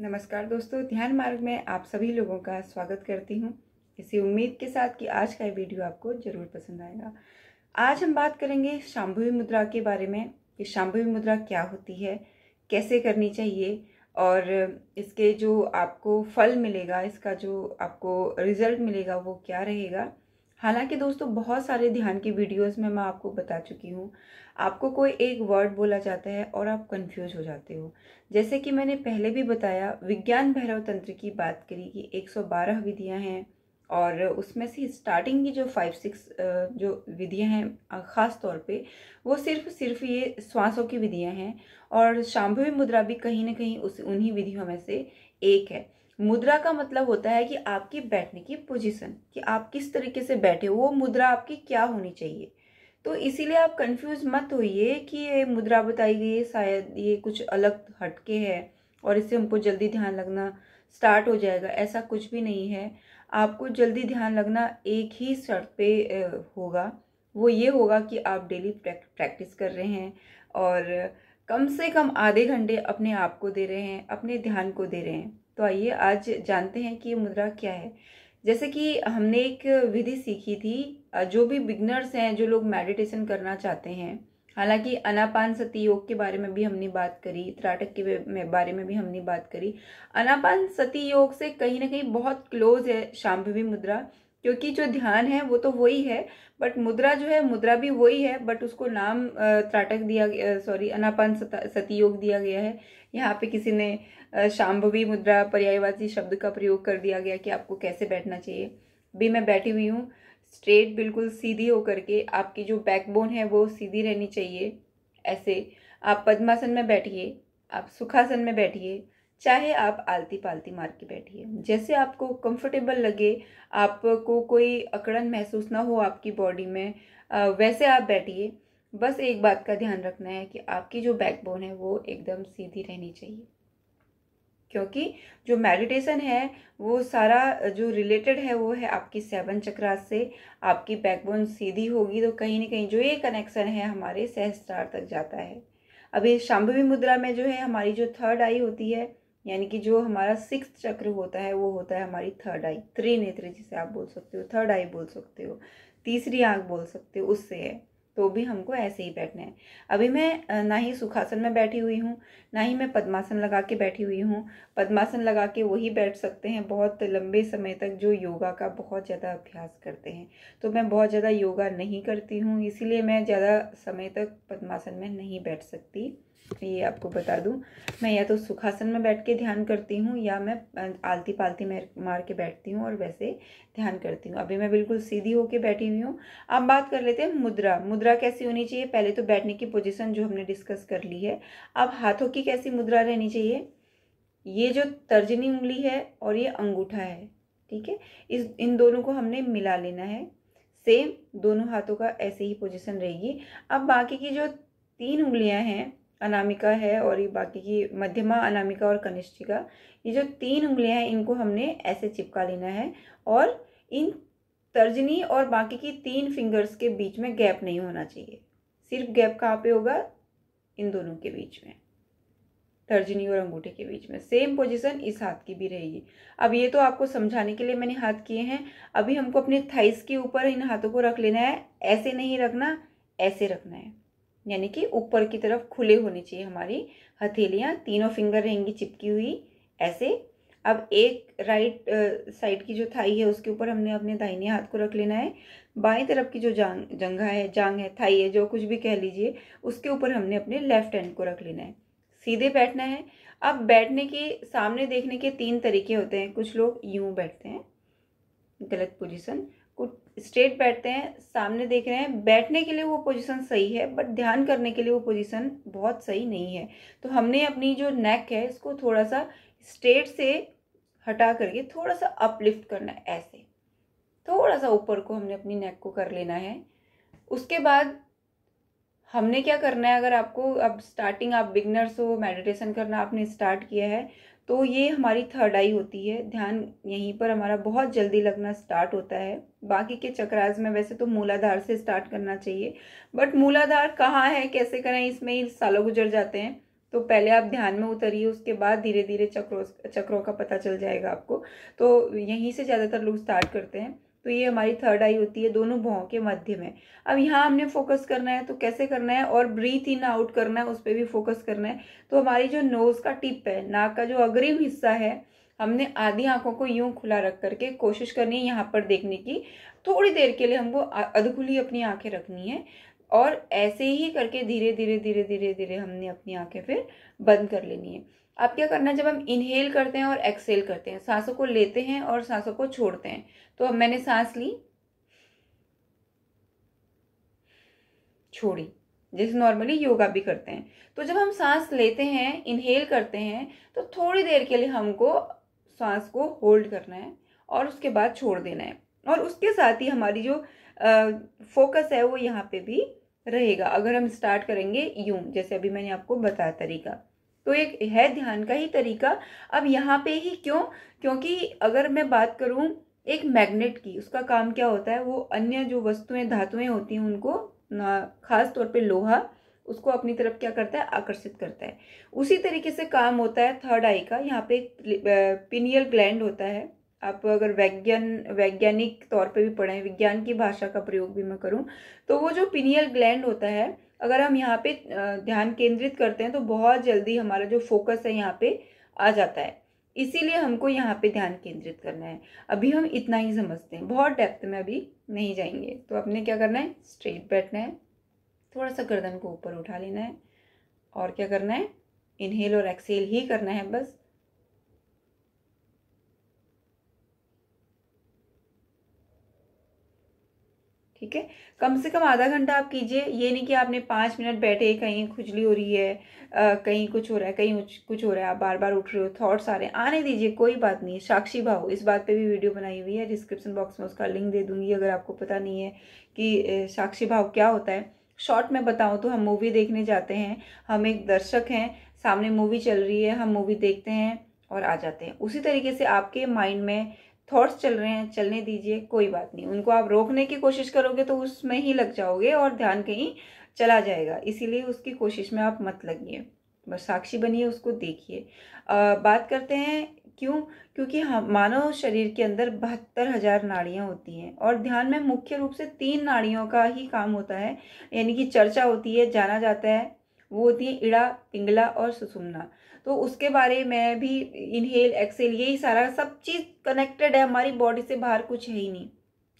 नमस्कार दोस्तों ध्यान मार्ग में आप सभी लोगों का स्वागत करती हूँ इसी उम्मीद के साथ कि आज का ये वीडियो आपको जरूर पसंद आएगा आज हम बात करेंगे शाम्भवी मुद्रा के बारे में कि शाम्भवी मुद्रा क्या होती है कैसे करनी चाहिए और इसके जो आपको फल मिलेगा इसका जो आपको रिजल्ट मिलेगा वो क्या रहेगा हालांकि दोस्तों बहुत सारे ध्यान की वीडियोस में मैं आपको बता चुकी हूँ आपको कोई एक वर्ड बोला जाता है और आप कंफ्यूज हो जाते हो जैसे कि मैंने पहले भी बताया विज्ञान भैरव तंत्र की बात करी कि 112 विधियाँ हैं और उसमें से स्टार्टिंग की जो फाइव सिक्स जो विधियां हैं ख़ास तौर पे वो सिर्फ सिर्फ ये श्वासों की विधियाँ हैं और शाम्भवी मुद्रा भी कहीं ना कहीं उस उन्हीं विधियों में से एक है मुद्रा का मतलब होता है कि आपकी बैठने की पोजीशन कि आप किस तरीके से बैठे वो मुद्रा आपकी क्या होनी चाहिए तो इसीलिए आप कंफ्यूज मत होइए कि ये मुद्रा बताई गई है शायद ये कुछ अलग हटके है और इससे हमको जल्दी ध्यान लगना स्टार्ट हो जाएगा ऐसा कुछ भी नहीं है आपको जल्दी ध्यान लगना एक ही शर्त पे होगा वो ये होगा कि आप डेली प्रैक्टिस कर रहे हैं और कम से कम आधे घंटे अपने आप को दे रहे हैं अपने ध्यान को दे रहे हैं तो आइए आज जानते हैं कि ये मुद्रा क्या है जैसे कि हमने एक विधि सीखी थी जो भी बिगनर्स हैं जो लोग मेडिटेशन करना चाहते हैं हालांकि अनापान सती योग के बारे में भी हमने बात करी त्राटक के बारे में भी हमने बात करी अनापान सती योग से कहीं ना कहीं बहुत क्लोज है शाम्भवी मुद्रा क्योंकि जो ध्यान है वो तो वही है बट मुद्रा जो है मुद्रा भी वही है बट उसको नाम त्राटक दिया गया सॉरी अनापान सती योग दिया गया है यहाँ पे किसी ने शाम्भवी मुद्रा पर्यायवाची शब्द का प्रयोग कर दिया गया कि आपको कैसे बैठना चाहिए भी मैं बैठी हुई हूँ स्ट्रेट बिल्कुल सीधी होकर के आपकी जो बैकबोन है वो सीधी रहनी चाहिए ऐसे आप पद्मासन में बैठिए आप सुखासन में बैठिए चाहे आप आलती पालती मार के बैठिए जैसे आपको कंफर्टेबल लगे आपको कोई अकड़न महसूस ना हो आपकी बॉडी में वैसे आप बैठिए बस एक बात का ध्यान रखना है कि आपकी जो बैकबोन है वो एकदम सीधी रहनी चाहिए क्योंकि जो मेडिटेशन है वो सारा जो रिलेटेड है वो है आपकी सेवन चक्रास से आपकी बैकबोन सीधी होगी तो कहीं ना कहीं जो ये कनेक्शन है हमारे सहस्त्रार तक जाता है अभी शाम्भवी मुद्रा में जो है हमारी जो थर्ड आई होती है यानी कि जो हमारा सिक्स चक्र होता है वो होता है हमारी थर्ड आई त्रिनेत्र जिसे आप बोल सकते हो थर्ड आई बोल सकते हो तीसरी आँख बोल सकते हो उससे है तो भी हमको ऐसे ही बैठना है अभी मैं ना ही सुखासन में बैठी हुई हूँ ना ही मैं पद्मासन लगा के बैठी हुई हूँ पद्मासन लगा के वही बैठ सकते हैं बहुत लंबे समय तक जो योगा का बहुत ज़्यादा अभ्यास करते हैं तो मैं बहुत ज़्यादा योगा नहीं करती हूँ इसीलिए मैं ज़्यादा समय तक पद्मासन में नहीं बैठ सकती ये आपको बता दूं मैं या तो सुखासन में बैठ के ध्यान करती हूँ या मैं आलती पालती में मार के बैठती हूँ और वैसे ध्यान करती हूँ अभी मैं बिल्कुल सीधी होके बैठी हुई हूँ अब बात कर लेते हैं मुद्रा मुद्रा कैसी होनी चाहिए पहले तो बैठने की पोजीशन जो हमने डिस्कस कर ली है अब हाथों की कैसी मुद्रा रहनी चाहिए ये जो तर्जनी उंगली है और ये अंगूठा है ठीक है इस इन दोनों को हमने मिला लेना है सेम दोनों हाथों का ऐसे ही पोजिशन रहेगी अब बाकी की जो तीन उंगलियाँ हैं अनामिका है और ये बाकी की मध्यमा अनामिका और कनिष्ठिका ये जो तीन उंगलियां हैं इनको हमने ऐसे चिपका लेना है और इन तर्जनी और बाकी की तीन फिंगर्स के बीच में गैप नहीं होना चाहिए सिर्फ गैप कहाँ पे होगा इन दोनों के बीच में तर्जनी और अंगूठे के बीच में सेम पोजीशन इस हाथ की भी रहेगी अब ये तो आपको समझाने के लिए मैंने हाथ किए हैं अभी हमको अपने थाइस के ऊपर इन हाथों को रख लेना है ऐसे नहीं रखना ऐसे रखना है यानी कि ऊपर की तरफ खुले होने चाहिए हमारी हथेलियाँ तीनों फिंगर रहेंगी चिपकी हुई ऐसे अब एक राइट साइड की जो थाई है उसके ऊपर हमने अपने दाहिने हाथ को रख लेना है बाएं तरफ की जो जांग जंगा है जांग है थाई है जो कुछ भी कह लीजिए उसके ऊपर हमने अपने लेफ्ट हैंड को रख लेना है सीधे बैठना है अब बैठने के सामने देखने के तीन तरीके होते हैं कुछ लोग यूं बैठते हैं गलत पोजिशन स्ट्रेट बैठते हैं सामने देख रहे हैं बैठने के लिए वो पोजीशन सही है बट ध्यान करने के लिए वो पोजीशन बहुत सही नहीं है तो हमने अपनी जो नेक है इसको थोड़ा सा स्ट्रेट से हटा करके थोड़ा सा अपलिफ्ट करना है ऐसे थोड़ा सा ऊपर को हमने अपनी नेक को कर लेना है उसके बाद हमने क्या करना है अगर आपको अब स्टार्टिंग आप बिगनर्स हो मेडिटेशन करना आपने स्टार्ट किया है तो ये हमारी थर्ड आई होती है ध्यान यहीं पर हमारा बहुत जल्दी लगना स्टार्ट होता है बाकी के चक्रास में वैसे तो मूलाधार से स्टार्ट करना चाहिए बट मूलाधार कहाँ है कैसे करें इसमें ही सालों गुजर जाते हैं तो पहले आप ध्यान में उतरिए उसके बाद धीरे धीरे चक्रों चक्रों का पता चल जाएगा आपको तो यहीं से ज़्यादातर लोग स्टार्ट करते हैं तो ये हमारी थर्ड आई होती है दोनों भावों के मध्य में अब यहाँ हमने फोकस करना है तो कैसे करना है और ब्रीथ इन आउट करना है उस पर भी फोकस करना है तो हमारी जो नोज़ का टिप है नाक का जो अग्रिम हिस्सा है हमने आधी आंखों को यूं खुला रख करके कोशिश करनी है यहाँ पर देखने की थोड़ी देर के लिए हमको अधखुली अपनी आंखें रखनी है और ऐसे ही करके धीरे धीरे धीरे धीरे धीरे हमने अपनी आंखें फिर बंद कर लेनी है अब क्या करना है जब हम इनहेल करते हैं और एक्सेल करते हैं सांसों को लेते हैं और सांसों को छोड़ते हैं तो अब मैंने सांस ली छोड़ी जैसे नॉर्मली योगा भी करते हैं तो जब हम सांस लेते हैं इनहेल करते हैं तो थोड़ी देर के लिए हमको सांस को होल्ड करना है और उसके बाद छोड़ देना है और उसके साथ ही हमारी जो फोकस है वो यहाँ पे भी रहेगा अगर हम स्टार्ट करेंगे यूं जैसे अभी मैंने आपको बताया तरीका तो एक है ध्यान का ही तरीका अब यहाँ पे ही क्यों क्योंकि अगर मैं बात करूँ एक मैग्नेट की उसका काम क्या होता है वो अन्य जो वस्तुएं धातुएं होती हैं उनको खास तौर पे लोहा उसको अपनी तरफ क्या करता है आकर्षित करता है उसी तरीके से काम होता है थर्ड आई का यहाँ पे पिनियल ग्लैंड होता है आप अगर वैज्ञान वैज्ञानिक तौर पे भी पढ़ें विज्ञान की भाषा का प्रयोग भी मैं करूँ तो वो जो पिनियल ग्लैंड होता है अगर हम यहाँ पे ध्यान केंद्रित करते हैं तो बहुत जल्दी हमारा जो फोकस है यहाँ पे आ जाता है इसीलिए हमको यहाँ पे ध्यान केंद्रित करना है अभी हम इतना ही समझते हैं बहुत डेप्थ में अभी नहीं जाएंगे तो आपने क्या करना है स्ट्रेट बैठना है थोड़ा सा गर्दन को ऊपर उठा लेना है और क्या करना है इनहेल और एक्सेल ही करना है बस ठीक है कम से कम आधा घंटा आप कीजिए ये नहीं कि आपने पाँच मिनट बैठे कहीं खुजली हो रही है आ, कहीं कुछ हो रहा है कहीं कुछ हो रहा है आप बार बार उठ रहे हो थॉट्स आ रहे हैं आने दीजिए कोई बात नहीं साक्षी भाव इस बात पे भी वीडियो बनाई हुई है डिस्क्रिप्शन बॉक्स में उसका लिंक दे दूंगी अगर आपको पता नहीं है कि साक्षी भाव क्या होता है शॉर्ट में बताऊँ तो हम मूवी देखने जाते हैं हम एक दर्शक हैं सामने मूवी चल रही है हम मूवी देखते हैं और आ जाते हैं उसी तरीके से आपके माइंड में थॉट्स चल रहे हैं चलने दीजिए कोई बात नहीं उनको आप रोकने की कोशिश करोगे तो उसमें ही लग जाओगे और ध्यान कहीं चला जाएगा इसीलिए उसकी कोशिश में आप मत लगिए बस साक्षी बनिए उसको देखिए बात करते हैं क्यों क्योंकि हम हाँ, मानव शरीर के अंदर बहत्तर हज़ार नाड़ियाँ होती हैं और ध्यान में मुख्य रूप से तीन नाड़ियों का ही काम होता है यानी कि चर्चा होती है जाना जाता है वो होती है इड़ा पिंगला और सुसुमना तो उसके बारे में भी इनहेल एक्सेल यही सारा सब चीज़ कनेक्टेड है हमारी बॉडी से बाहर कुछ है ही नहीं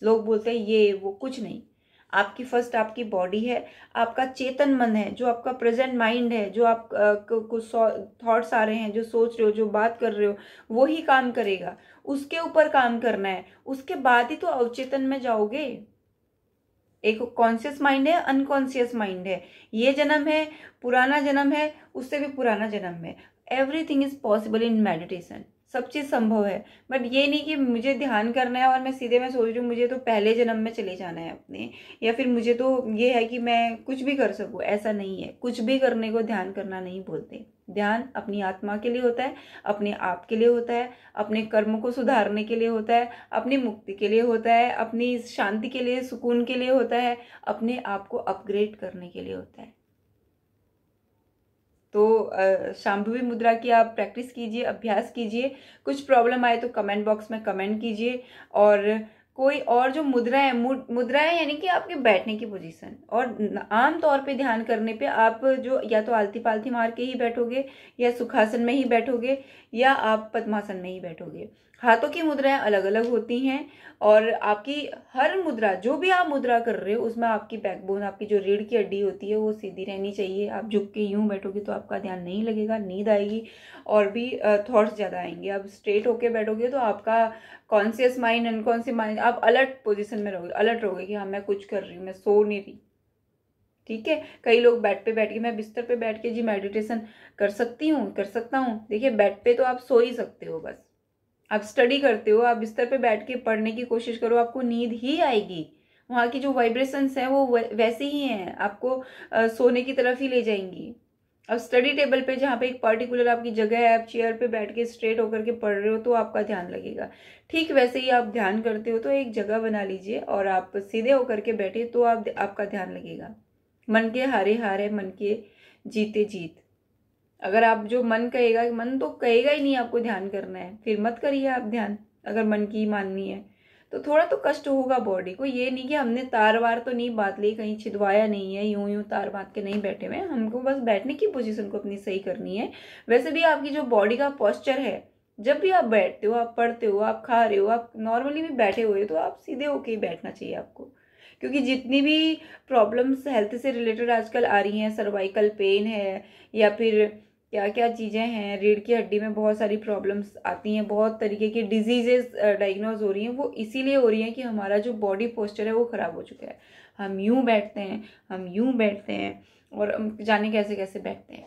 लोग बोलते हैं ये वो कुछ नहीं आपकी फर्स्ट आपकी बॉडी है आपका चेतन मन है जो आपका प्रेजेंट माइंड है जो आप कुछ थॉट्स आ रहे हैं जो सोच रहे हो जो बात कर रहे हो वो ही काम करेगा उसके ऊपर काम करना है उसके बाद ही तो अवचेतन में जाओगे एक कॉन्शियस माइंड है अनकॉन्शियस माइंड है ये जन्म है पुराना जन्म है उससे भी पुराना जन्म है everything is possible in meditation सब चीज़ संभव है बट ये नहीं कि मुझे ध्यान करना है और मैं सीधे में सोच रही हूँ मुझे तो पहले जन्म में चले जाना है अपने या फिर मुझे तो ये है कि मैं कुछ भी कर सकूँ ऐसा नहीं है कुछ भी करने को ध्यान करना नहीं बोलते ध्यान अपनी आत्मा के लिए होता है अपने आप के लिए होता है अपने कर्म को सुधारने के लिए होता है अपनी मुक्ति के लिए होता है अपनी शांति के लिए सुकून के लिए होता है अपने आप को अपग्रेड करने के लिए होता है तो शाम्भवी मुद्रा की आप प्रैक्टिस कीजिए अभ्यास कीजिए कुछ प्रॉब्लम आए तो कमेंट बॉक्स में कमेंट कीजिए और कोई और जो मुद्रा है मुद्रा है यानी कि आपके बैठने की पोजीशन और आम तौर पे ध्यान करने पे आप जो या तो आलती पालती मार के ही बैठोगे या सुखासन में ही बैठोगे या आप पद्मासन में ही बैठोगे हाथों की मुद्राएं अलग अलग होती हैं और आपकी हर मुद्रा जो भी आप मुद्रा कर रहे हो उसमें आपकी बैकबोन आपकी जो रीढ़ की हड्डी होती है वो सीधी रहनी चाहिए आप झुक के यूं बैठोगे तो आपका ध्यान नहीं लगेगा नींद आएगी और भी थॉट्स ज़्यादा आएंगे आप स्ट्रेट होके बैठोगे तो आपका कॉन्सियस माइंड अनकॉन्सियस माइंड आप अलर्ट पोजिशन में रहोगे अलर्ट रहोगे कि हाँ मैं कुछ कर रही हूँ मैं सो नहीं रही ठीक है कई लोग बेड पे बैठ के मैं बिस्तर पे बैठ के जी मेडिटेशन कर सकती हूँ कर सकता हूँ देखिए बेड पे तो आप सो ही सकते हो बस आप स्टडी करते हो आप बिस्तर पे बैठ के पढ़ने की कोशिश करो आपको नींद ही आएगी वहाँ की जो वाइब्रेशंस हैं वो वैसे ही हैं आपको आ, सोने की तरफ ही ले जाएंगी अब स्टडी टेबल पे जहाँ पे एक पर्टिकुलर आपकी जगह है आप चेयर पे बैठ के स्ट्रेट होकर के पढ़ रहे हो तो आपका ध्यान लगेगा ठीक वैसे ही आप ध्यान करते हो तो एक जगह बना लीजिए और आप सीधे होकर के बैठे तो आप आपका ध्यान लगेगा मन के हारे हारे मन के जीते जीत अगर आप जो मन कहेगा मन तो कहेगा ही नहीं आपको ध्यान करना है फिर मत करिए आप ध्यान अगर मन की माननी है तो थोड़ा तो कष्ट होगा बॉडी को ये नहीं कि हमने तार वार तो नहीं बात ली कहीं छिदवाया नहीं है यूं यूं तार बांध के नहीं बैठे हुए हमको बस बैठने की पोजीशन को अपनी सही करनी है वैसे भी आपकी जो बॉडी का पॉस्चर है जब भी आप बैठते हो आप पढ़ते हो आप खा रहे हो आप नॉर्मली भी बैठे हुए हो तो आप सीधे होके ही बैठना चाहिए आपको क्योंकि जितनी भी प्रॉब्लम्स हेल्थ से रिलेटेड आजकल आ रही हैं सर्वाइकल पेन है या फिर क्या क्या चीज़ें हैं रीढ़ की हड्डी में बहुत सारी प्रॉब्लम्स आती हैं बहुत तरीके की डिजीजेस डायग्नोज हो रही हैं वो इसीलिए हो रही हैं कि हमारा जो बॉडी पोस्चर है वो ख़राब हो चुका है हम यूँ बैठते हैं हम यूँ बैठते हैं और जाने कैसे कैसे बैठते हैं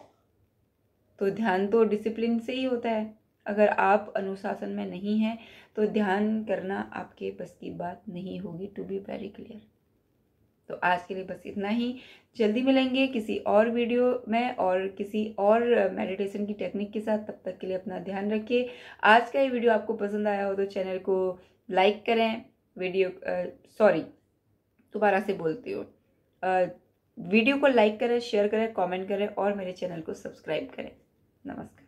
तो ध्यान तो डिसिप्लिन से ही होता है अगर आप अनुशासन में नहीं हैं तो ध्यान करना आपके बस की बात नहीं होगी टू बी वेरी क्लियर तो आज के लिए बस इतना ही जल्दी मिलेंगे किसी और वीडियो में और किसी और मेडिटेशन की टेक्निक के साथ तब तक के लिए अपना ध्यान रखिए आज का ये वीडियो आपको पसंद आया हो तो चैनल को लाइक करें वीडियो सॉरी दोबारा से बोलती हूँ वीडियो को लाइक करें शेयर करें कमेंट करें और मेरे चैनल को सब्सक्राइब करें नमस्कार